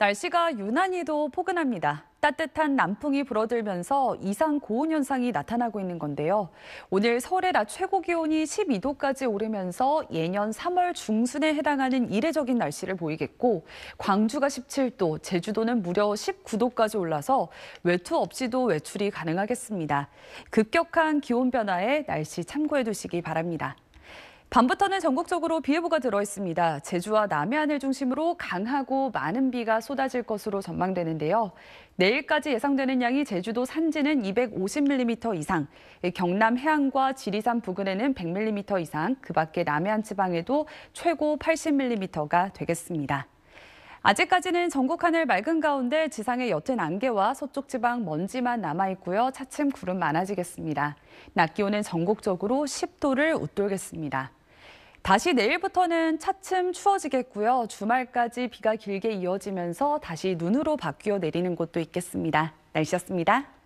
날씨가 유난히도 포근합니다. 따뜻한 남풍이 불어들면서 이상 고온 현상이 나타나고 있는 건데요. 오늘 서울의 낮 최고 기온이 12도까지 오르면서 예년 3월 중순에 해당하는 이례적인 날씨를 보이겠고 광주가 17도, 제주도는 무려 19도까지 올라서 외투 없이도 외출이 가능하겠습니다. 급격한 기온 변화에 날씨 참고해 두시기 바랍니다. 밤부터는 전국적으로 비 예보가 들어 있습니다. 제주와 남해안을 중심으로 강하고 많은 비가 쏟아질 것으로 전망되는데요. 내일까지 예상되는 양이 제주도 산지는 250mm 이상, 경남 해안과 지리산 부근에는 100mm 이상, 그 밖에 남해안 지방에도 최고 80mm가 되겠습니다. 아직까지는 전국 하늘 맑은 가운데 지상의 옅은 안개와 서쪽 지방 먼지만 남아있고요. 차츰 구름 많아지겠습니다. 낮 기온은 전국적으로 10도를 웃돌겠습니다. 다시 내일부터는 차츰 추워지겠고요. 주말까지 비가 길게 이어지면서 다시 눈으로 바뀌어 내리는 곳도 있겠습니다. 날씨였습니다.